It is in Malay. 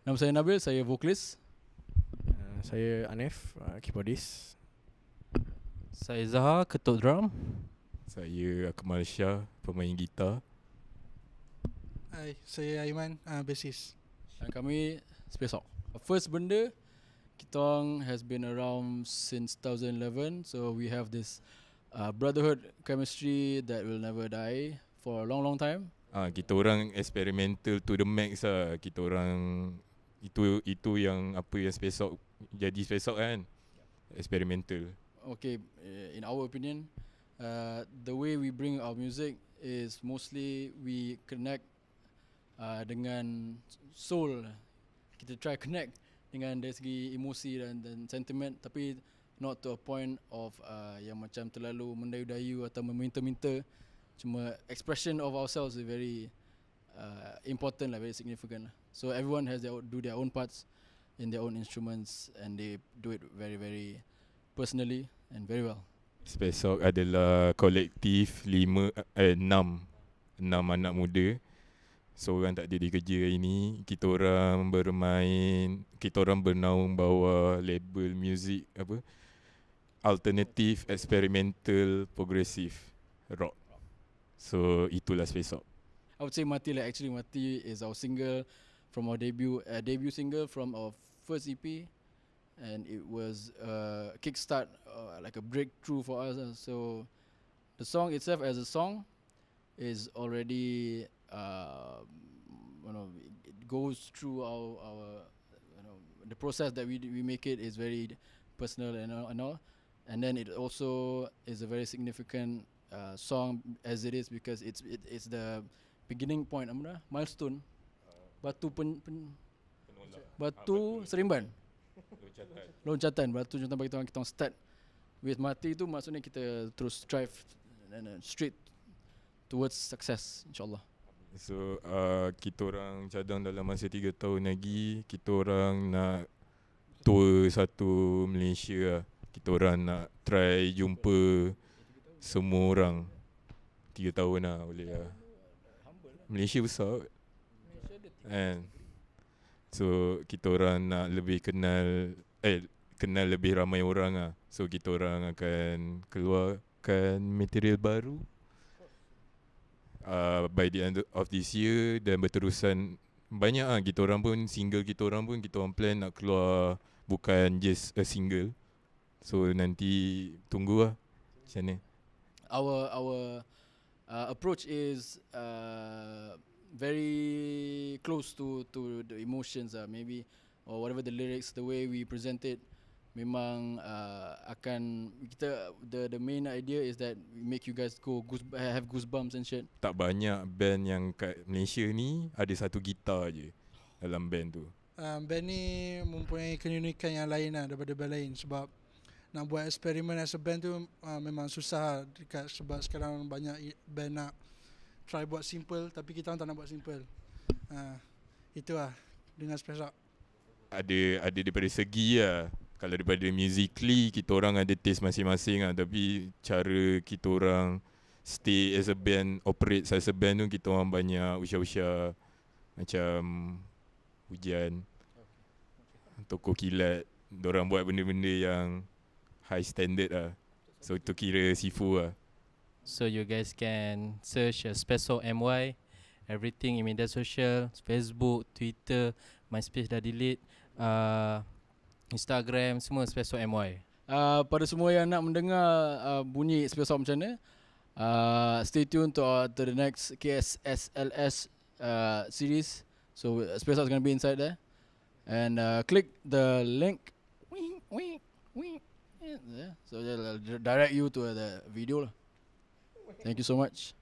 Nama saya Nabil, saya vokalis. Eh, saya Anif, uh, keyboardist. Saya Zaha, ketuk drum. Saya Akmal Shah, pemain gitar. Hai, saya Aiman, uh, bassist. Dan kami Space Hawk. First benda, kita has been around since 2011. So we have this uh, brotherhood chemistry that will never die for a long, long time. Ah, kita orang experimental to the max ah Kita orang itu itu yang apa yang Space Hawk jadi Space Hawk kan experimental okay eh, in our opinion uh, the way we bring our music is mostly we connect uh, dengan soul kita try connect dengan dari segi emosi dan dan sentiment tapi not to a point of uh, yang macam terlalu mendayu-dayu atau meminta-minta cuma expression of ourselves is very uh, important lah very significant lah So everyone has their do their own parts in their own instruments and they do it very very personally and very well. Spesok adalah kolektif lima eh enam enam anak muda. So Seorang tak ada kerja ini, Kita orang bermain, kita orang bernaung bawa label music apa? Alternative experimental progressive rock. So itulah Spesok. I would say Mati lah. Actually Mati is our single from our debut uh, debut single from our first EP, and it was a uh, kickstart, uh, like a breakthrough for us. Uh, so the song itself, as a song, is already um, you know it goes through our our you know the process that we d- we make it is very personal and all, and all, and then it also is a very significant uh, song as it is because it's it, it's the beginning point, amna milestone batu pen, pen batu ha, serimban loncatan loncatan batu contoh bagi tuan kita orang start with mati tu maksudnya kita terus drive and straight towards success insyaallah so uh, kita orang cadang dalam masa tiga tahun lagi kita orang nak tour satu Malaysia lah. kita orang nak try jumpa semua orang 3 tahun lah boleh lah Malaysia besar And so kita orang nak lebih kenal eh kenal lebih ramai orang ah. So kita orang akan keluarkan material baru uh, by the end of this year dan berterusan banyak ah kita orang pun single kita orang pun kita orang plan nak keluar bukan just a single. So nanti tunggu lah macam ni. Our our uh, approach is uh, very close to to the emotions ah uh, maybe or whatever the lyrics the way we present it memang uh, akan kita the the main idea is that we make you guys go goose, have goosebumps and shit tak banyak band yang kat Malaysia ni ada satu gitar aje dalam band tu um, band ni mempunyai keunikan yang lain lah daripada band lain sebab nak buat eksperimen as a band tu uh, memang susah dekat sebab sekarang banyak band nak try buat simple tapi kita orang tak nak buat simple. Ha, itulah dengan Splash Up. Ada ada daripada segi lah. Kalau daripada musically, kita orang ada taste masing-masing lah. Tapi cara kita orang stay as a band, operate as a band tu, kita orang banyak usia-usia macam hujan, toko kilat. Orang buat benda-benda yang high standard lah. So itu kira sifu lah. So you guys can search uh, Special MY Everything in media social Facebook, Twitter MySpace dah delete uh, Instagram Semua Special MY Uh, pada semua yang nak mendengar uh, bunyi special macam ni, uh, stay tuned to, uh, to the next KSSLS uh, series. So special is going to be inside there. And uh, click the link. Wink, wink, wink. Yeah. So it'll direct you to uh, the video lah. Thank you so much.